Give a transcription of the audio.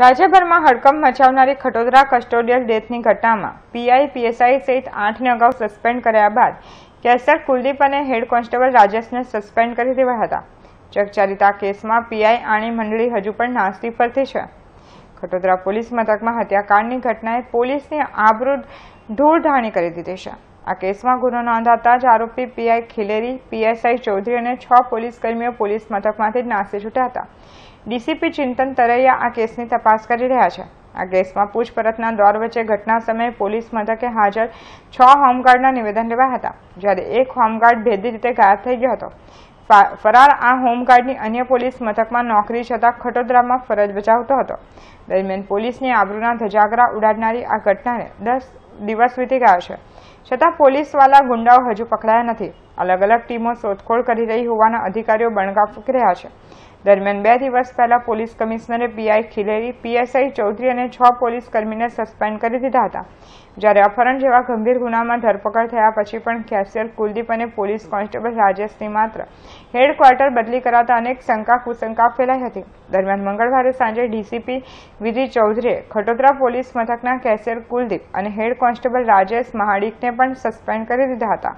રાજ્યભરમાં હડકંપ મચાવનારી ખટોદરા કસ્ટોડિયલ ડેથની ઘટનામાં PI PSI સહિત આઠને અગાઉ સસ્પેન્ડ કર્યા બાદ કેસર કુલદીપ અને હેડ કોન્સ્ટેબલ રાજેશને સસ્પેન્ડ કરી દેવાયા હતા ચકચારીતા કેસમાં પીઆઈ આણી મંડળી હજુ પણ નાસ્તી પરથી છે ખટોદરા પોલીસ મથકમાં હત્યાકાંડની ઘટનાએ પોલીસની આબરૂ ઢોળઢાણી કરી દીધી છે આ કેસમાં ગુનો નોંધાતા જ આરોપી પીઆઈ ખિલેરી પીએસઆઈ ચૌધરી અને છ પોલીસકર્મીઓ પોલીસ મથકમાંથી જ નાસી છૂટ્યા હતા ડીસીપી ચિંતન તરૈયા આ કેસની તપાસ કરી રહ્યા છે આ કેસમાં પૂછપરછના દોર વચ્ચે ઘટના સમયે પોલીસ મથકે હાજર છ હોમગાર્ડના નિવેદન લેવાયા હતા જ્યારે એક હોમગાર્ડ ભેદી રીતે ગાયબ થઈ ગયો હતો ફરાર આ હોમગાર્ડની અન્ય પોલીસ મથકમાં નોકરી છતાં ખટોદરામાં ફરજ બજાવતો હતો દરમિયાન પોલીસની આબરૂના ધજાગરા ઉડાડનારી આ ઘટનાને દસ દિવસ વીતી ગયા છે છતાં પોલીસવાલા ગુંડાઓ હજુ પકડાયા નથી અલગ અલગ ટીમો શોધખોળ કરી રહી હોવાના અધિકારીઓ બણગા ફૂંકી રહ્યા છે દરમિયાન બે દિવસ પહેલા પોલીસ કમિશનરે પીઆઈ ખિલેરી પીએસઆઈ ચૌધરી અને છ પોલીસ કર્મીને સસ્પેન્ડ કરી દીધા હતા જ્યારે અપહરણ જેવા ગંભીર ગુનામાં ધરપકડ થયા પછી પણ કેસિયર કુલદીપ અને પોલીસ કોન્સ્ટેબલ રાજેશની માત્ર હેડક્વાર્ટર બદલી કરાતા અનેક શંકા કુશંકા ફેલાઈ હતી દરમિયાન મંગળવારે સાંજે ડીસીપી વિધિ ચૌધરીએ ખટોદરા પોલીસ મથકના કેશિયર કુલદીપ અને હેડ કોન્સ્ટેબલ રાજેશ મહાડિકને પણ સસ્પેન્ડ કરી દીધા હતા